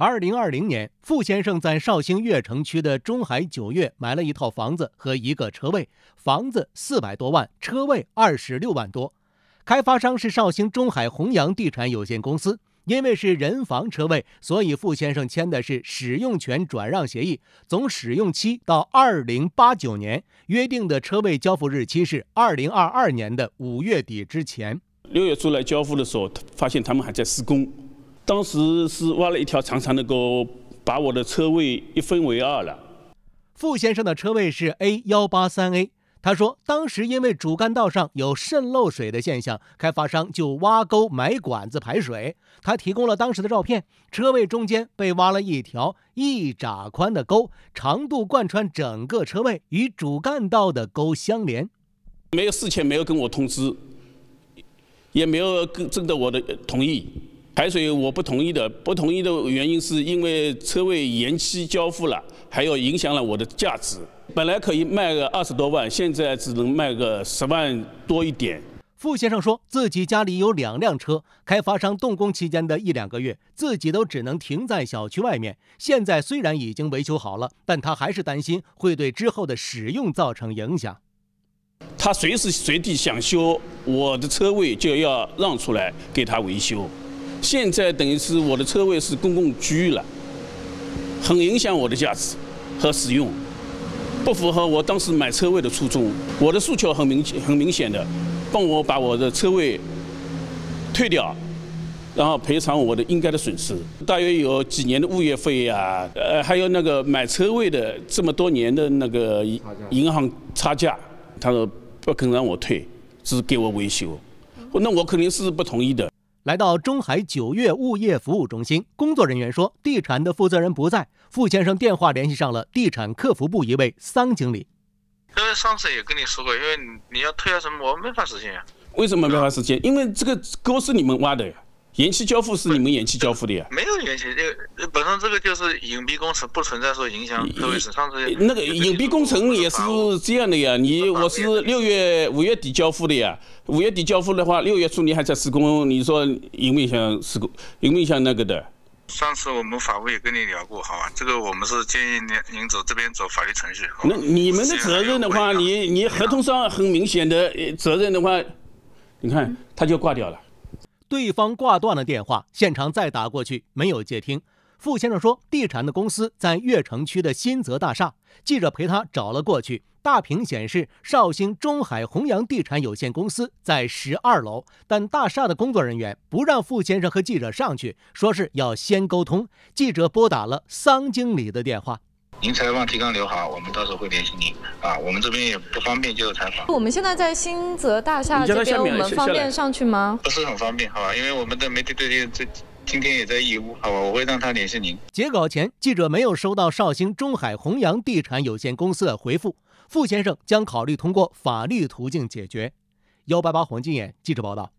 二零二零年，傅先生在绍兴越城区的中海九悦买了一套房子和一个车位，房子四百多万，车位二十六万多。开发商是绍兴中海弘扬地产有限公司。因为是人房车位，所以傅先生签的是使用权转让协议，总使用期到二零八九年。约定的车位交付日期是二零二二年的五月底之前。六月初来交付的时候，发现他们还在施工。当时是挖了一条长长的沟，把我的车位一分为二了。傅先生的车位是 A 幺八三 A，他说当时因为主干道上有渗漏水的现象，开发商就挖沟埋管子排水。他提供了当时的照片，车位中间被挖了一条一拃宽的沟，长度贯穿整个车位，与主干道的沟相连。没有事前没有跟我通知，也没有征得我的同意。排水我不同意的，不同意的原因是因为车位延期交付了，还要影响了我的价值。本来可以卖个二十多万，现在只能卖个十万多一点。傅先生说自己家里有两辆车，开发商动工期间的一两个月，自己都只能停在小区外面。现在虽然已经维修好了，但他还是担心会对之后的使用造成影响。他随时随地想修我的车位，就要让出来给他维修。现在等于是我的车位是公共区域了，很影响我的价值和使用，不符合我当时买车位的初衷。我的诉求很明很明显的，帮我把我的车位退掉，然后赔偿我的应该的损失。大约有几年的物业费啊，呃，还有那个买车位的这么多年的那个银行差价，他说不肯让我退，只给我维修，那我肯定是不同意的。来到中海九悦物业服务中心，工作人员说，地产的负责人不在。傅先生电话联系上了地产客服部一位桑经理。因为上次也跟你说过，因为你要退啊什么，我们没法实现。为什么没法实现？因为这个沟是你们挖的。延期交付是你们延期交付的呀？没有延期，这个本身这个就是隐蔽工程，不存在说影响。上次那个隐蔽工程也是这样的呀。你我是六月五月底交付的呀，五月底交付的话，六月初你还在施工，你说有没有响施工有没有响那个的？上次我们法务也跟你聊过，好吧？这个我们是建议您您走这边走法律程序。那你们的责任的话，你你合同上很明显的责任的话，你看他就挂掉了。对方挂断了电话，现场再打过去没有接听。傅先生说，地产的公司在越城区的新泽大厦，记者陪他找了过去，大屏显示绍兴中海弘阳地产有限公司在十二楼，但大厦的工作人员不让傅先生和记者上去，说是要先沟通。记者拨打了桑经理的电话。您采访提纲留好，我们到时候会联系您啊。我们这边也不方便接受采访。我们现在在新泽大厦这边，我们方便上去吗？不是很方便，好吧？因为我们的媒体对接，这今天也在义乌，好吧？我会让他联系您。截稿前，记者没有收到绍兴中海弘阳地产有限公司的回复，傅先生将考虑通过法律途径解决。幺八八黄金眼记者报道。